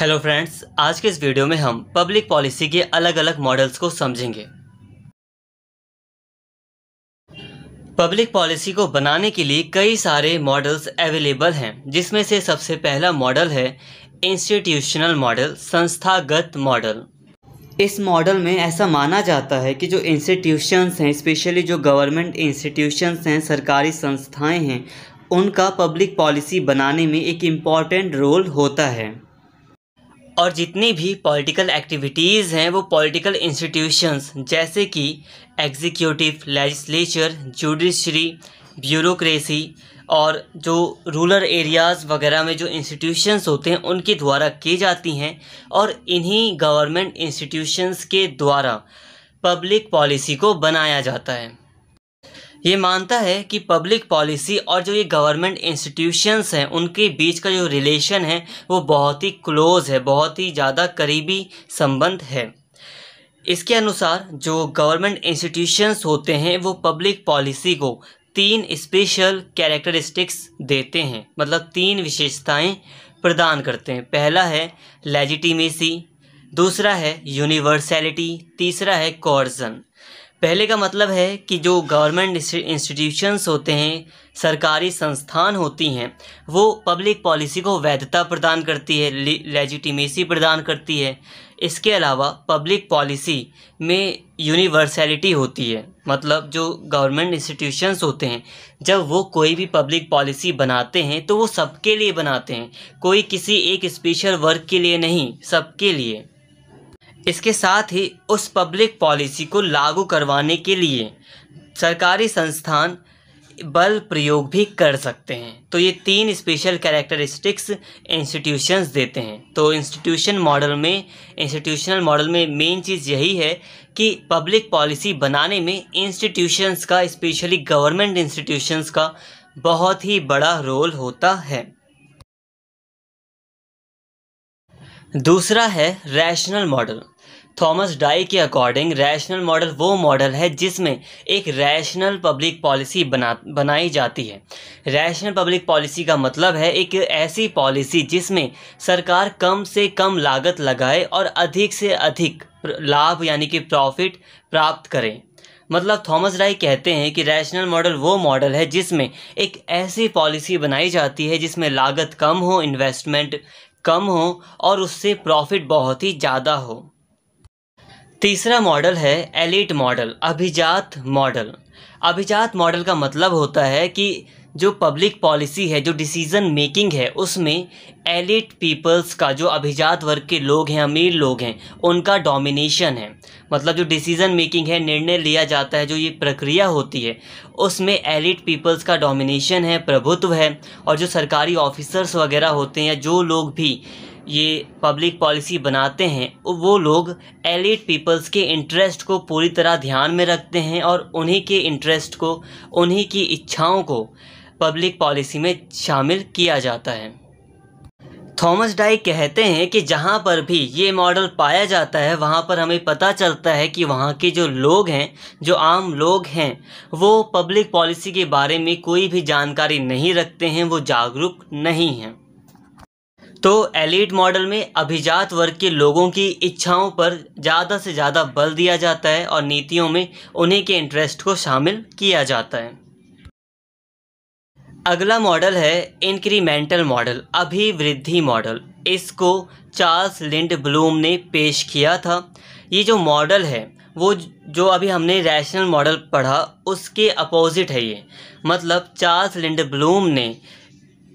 hello friends आज के इस वीडियो में हम पब्लिक पॉलिसी के अलग अलग मॉडल्स को समझेंगे पब्लिक पॉलिसी को बनाने के लिए कई सारे मॉडल्स अवेलेबल हैं जिसमें से सबसे पहला मॉडल है इंस्टीट्यूशनल मॉडल संस्थागत मॉडल इस मॉडल में ऐसा माना जाता है कि जो इंस्टीट्यूशंस हैं स्पेशली जो गवर्नमेंट इंस्टीट्यूशंस हैं सरकारी संस्थाएं हैं उनका पब्लिक पॉलिसी बनाने में एक इम्पॉर्टेंट रोल होता है और जितनी भी पॉलिटिकल एक्टिविटीज़ हैं वो पॉलिटिकल इंस्टीट्यूशंस जैसे कि एग्जीक्यूटिव लेजिस्लेचर जुडिशरी ब्यूरोक्रेसी और जो रूरल एरियाज़ वगैरह में जो इंस्टीट्यूशंस होते हैं उनके द्वारा की जाती हैं और इन्हीं गवर्नमेंट इंस्टीट्यूशंस के द्वारा पब्लिक पॉलिसी को बनाया जाता है ये मानता है कि पब्लिक पॉलिसी और जो ये गवर्नमेंट इंस्टीट्यूशंस हैं उनके बीच का जो रिलेशन है वो बहुत ही क्लोज है बहुत ही ज़्यादा करीबी संबंध है इसके अनुसार जो गवर्नमेंट इंस्टीट्यूशंस होते हैं वो पब्लिक पॉलिसी को तीन स्पेशल कैरेक्टरिस्टिक्स देते हैं मतलब तीन विशेषताएं प्रदान करते हैं पहला है लेजिटिमेसी दूसरा है यूनिवर्सैलिटी तीसरा है कॉर्जन पहले का मतलब है कि जो गवर्नमेंट इंस्टीट्यूशंस होते हैं सरकारी संस्थान होती हैं वो पब्लिक पॉलिसी को वैधता प्रदान करती है लेजिटिमेसी प्रदान करती है इसके अलावा पब्लिक पॉलिसी में यूनिवर्सैलिटी होती है मतलब जो गवर्नमेंट इंस्टीट्यूशंस होते हैं जब वो कोई भी पब्लिक पॉलिसी बनाते हैं तो वो सबके लिए बनाते हैं कोई किसी एक स्पेशल वर्क के लिए नहीं सबके लिए इसके साथ ही उस पब्लिक पॉलिसी को लागू करवाने के लिए सरकारी संस्थान बल प्रयोग भी कर सकते हैं तो ये तीन स्पेशल कैरेक्टरिस्टिक्स इंस्टीट्यूशंस देते हैं तो इंस्टीट्यूशन मॉडल में इंस्टीट्यूशनल मॉडल में मेन चीज़ यही है कि पब्लिक पॉलिसी बनाने में इंस्टीट्यूशंस का स्पेशली गवर्नमेंट इंस्टीट्यूशंस का बहुत ही बड़ा रोल होता है दूसरा है रैशनल मॉडल थॉमस डाई के अकॉर्डिंग रैशनल मॉडल वो मॉडल है जिसमें एक रैशनल पब्लिक पॉलिसी बना बनाई जाती है रैशनल पब्लिक पॉलिसी का मतलब है एक ऐसी पॉलिसी जिसमें सरकार कम से कम लागत लगाए और अधिक से अधिक लाभ यानी कि प्रॉफिट प्राप्त करें मतलब थॉमस राय कहते हैं कि रैशनल मॉडल वो मॉडल है जिसमें एक ऐसी पॉलिसी बनाई जाती है जिसमें लागत कम हो इन्वेस्टमेंट कम हो और उससे प्रॉफिट बहुत ही ज़्यादा हो तीसरा मॉडल है एलिट मॉडल अभिजात मॉडल अभिजात मॉडल का मतलब होता है कि जो पब्लिक पॉलिसी है जो डिसीज़न मेकिंग है उसमें एलिट पीपल्स का जो अभिजात वर्ग के लोग हैं अमीर लोग हैं उनका डोमिनेशन है मतलब जो डिसीज़न मेकिंग है निर्णय लिया जाता है जो ये प्रक्रिया होती है उसमें एलिट पीपल्स का डोमिनेशन है प्रभुत्व है और जो सरकारी ऑफिसर्स वगैरह होते हैं या जो लोग भी ये पब्लिक पॉलिसी बनाते हैं वो लोग एलिट पीपल्स के इंटरेस्ट को पूरी तरह ध्यान में रखते हैं और उन्हीं के इंटरेस्ट को उन्हीं की इच्छाओं को पब्लिक पॉलिसी में शामिल किया जाता है थॉमस डाई कहते हैं कि जहाँ पर भी ये मॉडल पाया जाता है वहाँ पर हमें पता चलता है कि वहाँ के जो लोग हैं जो आम लोग हैं वो पब्लिक पॉलिसी के बारे में कोई भी जानकारी नहीं रखते हैं वो जागरूक नहीं हैं तो एलिट मॉडल में अभिजात वर्ग के लोगों की इच्छाओं पर ज़्यादा से ज़्यादा बल दिया जाता है और नीतियों में उन्हीं के इंटरेस्ट को शामिल किया जाता है अगला मॉडल है इंक्रीमेंटल मॉडल अभिवृद्धि मॉडल इसको चार्ल्स लिंड ब्लूम ने पेश किया था ये जो मॉडल है वो जो अभी हमने रैशनल मॉडल पढ़ा उसके अपोजिट है ये मतलब चार्ल्स लिंड ब्लूम ने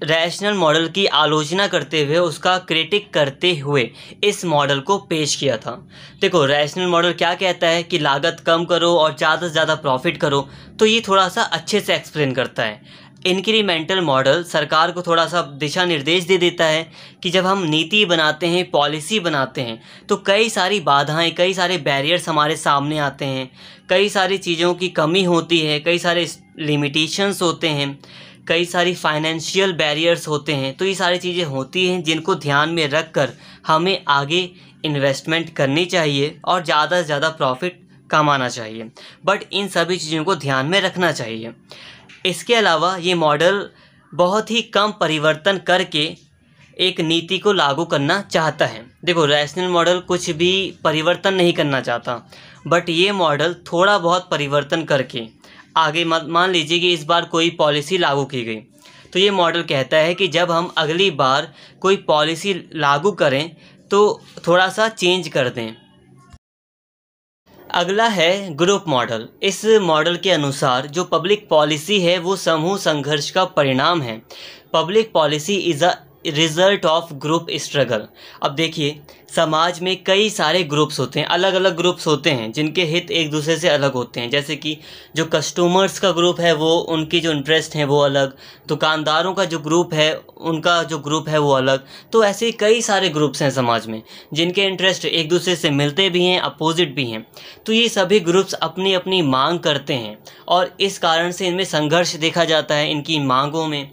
रैशनल मॉडल की आलोचना करते हुए उसका क्रिटिक करते हुए इस मॉडल को पेश किया था देखो रैशनल मॉडल क्या कहता है कि लागत कम करो और ज़्यादा से ज़्यादा प्रॉफिट करो तो ये थोड़ा सा अच्छे से एक्सप्लेन करता है इंक्रीमेंटल मॉडल सरकार को थोड़ा सा दिशा निर्देश दे देता है कि जब हम नीति बनाते हैं पॉलिसी बनाते हैं तो कई सारी बाधाएं कई सारे बैरियर्स हमारे सामने आते हैं कई सारी चीज़ों की कमी होती है कई सारे लिमिटेशंस होते हैं कई सारी फाइनेंशियल बैरियर्स होते हैं तो ये सारी चीज़ें होती हैं जिनको ध्यान में रख कर हमें आगे इन्वेस्टमेंट करनी चाहिए और ज़्यादा से ज़्यादा प्रॉफिट कमाना चाहिए बट इन सभी चीज़ों को ध्यान में रखना चाहिए इसके अलावा ये मॉडल बहुत ही कम परिवर्तन करके एक नीति को लागू करना चाहता है देखो रैशनल मॉडल कुछ भी परिवर्तन नहीं करना चाहता बट ये मॉडल थोड़ा बहुत परिवर्तन करके आगे मान लीजिए कि इस बार कोई पॉलिसी लागू की गई तो ये मॉडल कहता है कि जब हम अगली बार कोई पॉलिसी लागू करें तो थोड़ा सा चेंज कर दें अगला है ग्रुप मॉडल इस मॉडल के अनुसार जो पब्लिक पॉलिसी है वो समूह संघर्ष का परिणाम है public policy is a result of group struggle अब देखिए समाज में कई सारे ग्रुप्स होते हैं अलग अलग ग्रुप्स होते हैं जिनके हित एक दूसरे से अलग होते हैं जैसे कि जो कस्टमर्स का ग्रुप है वो उनकी जो इंटरेस्ट हैं वो अलग दुकानदारों का जो ग्रुप है उनका जो ग्रुप है वो अलग तो ऐसे कई सारे ग्रुप्स हैं समाज में जिनके इंटरेस्ट एक दूसरे से मिलते भी हैं अपोजिट भी हैं तो ये सभी ग्रुप्स अपनी अपनी मांग करते हैं और इस कारण से इनमें संघर्ष देखा जाता है इनकी मांगों में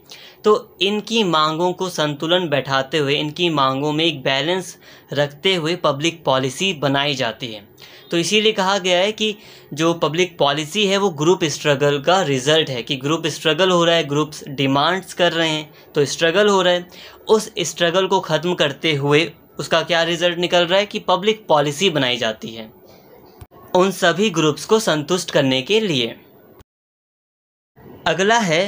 तो इनकी मांगों को संतुलन बैठाते हुए इनकी मांगों में एक बैलेंस रखते हुए पब्लिक पॉलिसी बनाई जाती है तो इसीलिए कहा गया है कि जो पब्लिक पॉलिसी है वो ग्रुप स्ट्रगल का रिजल्ट है कि ग्रुप स्ट्रगल हो रहा है ग्रुप्स डिमांड्स कर रहे हैं तो स्ट्रगल हो रहा है उस स्ट्रगल को ख़त्म करते हुए उसका क्या रिजल्ट निकल रहा है कि पब्लिक पॉलिसी बनाई जाती है उन सभी ग्रुप्स को संतुष्ट करने के लिए अगला है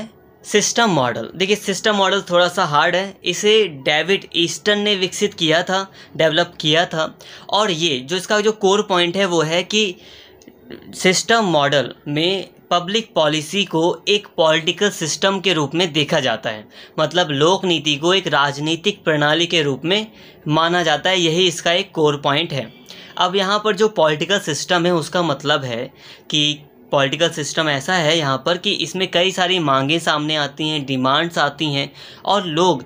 सिस्टम मॉडल देखिए सिस्टम मॉडल थोड़ा सा हार्ड है इसे डेविड ईस्टर्न ने विकसित किया था डेवलप किया था और ये जो इसका जो कोर पॉइंट है वो है कि सिस्टम मॉडल में पब्लिक पॉलिसी को एक पॉलिटिकल सिस्टम के रूप में देखा जाता है मतलब लोक नीति को एक राजनीतिक प्रणाली के रूप में माना जाता है यही इसका एक कोर पॉइंट है अब यहाँ पर जो पॉलिटिकल सिस्टम है उसका मतलब है कि पॉलिटिकल सिस्टम ऐसा है यहाँ पर कि इसमें कई सारी मांगें सामने आती हैं डिमांड्स आती हैं और लोग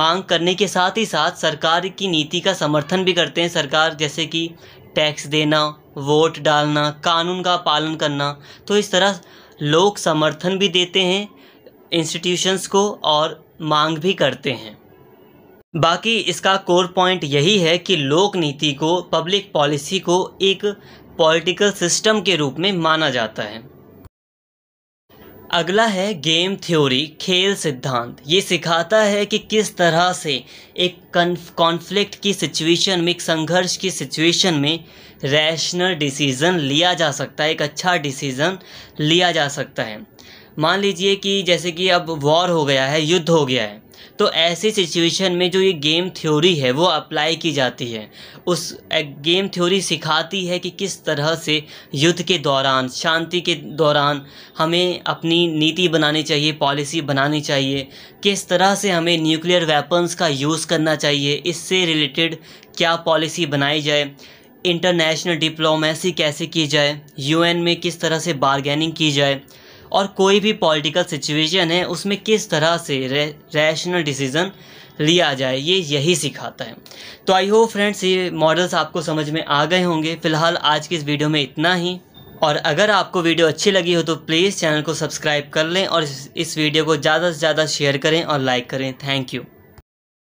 मांग करने के साथ ही साथ सरकार की नीति का समर्थन भी करते हैं सरकार जैसे कि टैक्स देना वोट डालना कानून का पालन करना तो इस तरह लोग समर्थन भी देते हैं इंस्टीट्यूशंस को और मांग भी करते हैं बाकी इसका कोर पॉइंट यही है कि लोक नीति को पब्लिक पॉलिसी को एक पॉलिटिकल सिस्टम के रूप में माना जाता है अगला है गेम थ्योरी खेल सिद्धांत ये सिखाता है कि किस तरह से एक कॉन्फ्लिक्ट की सिचुएशन में एक संघर्ष की सिचुएशन में रैशनल डिसीज़न लिया जा सकता है एक अच्छा डिसीज़न लिया जा सकता है मान लीजिए कि जैसे कि अब वॉर हो गया है युद्ध हो गया है तो ऐसी सिचुएशन में जो ये गेम थ्योरी है वो अप्लाई की जाती है उस गेम थ्योरी सिखाती है कि किस तरह से युद्ध के दौरान शांति के दौरान हमें अपनी नीति बनानी चाहिए पॉलिसी बनानी चाहिए किस तरह से हमें न्यूक्लियर वेपन्स का यूज़ करना चाहिए इससे रिलेटेड क्या पॉलिसी बनाई जाए इंटरनेशनल डिप्लोमेसी कैसे की जाए यूएन में किस तरह से बारगेनिंग की जाए और कोई भी पॉलिटिकल सिचुएशन है उसमें किस तरह से रे, रैशनल डिसीज़न लिया जाए ये यही सिखाता है तो आई होप फ्रेंड्स ये मॉडल्स आपको समझ में आ गए होंगे फ़िलहाल आज की इस वीडियो में इतना ही और अगर आपको वीडियो अच्छी लगी हो तो प्लीज़ चैनल को सब्सक्राइब कर लें और इस वीडियो को ज़्यादा से ज़्यादा शेयर करें और लाइक करें थैंक यू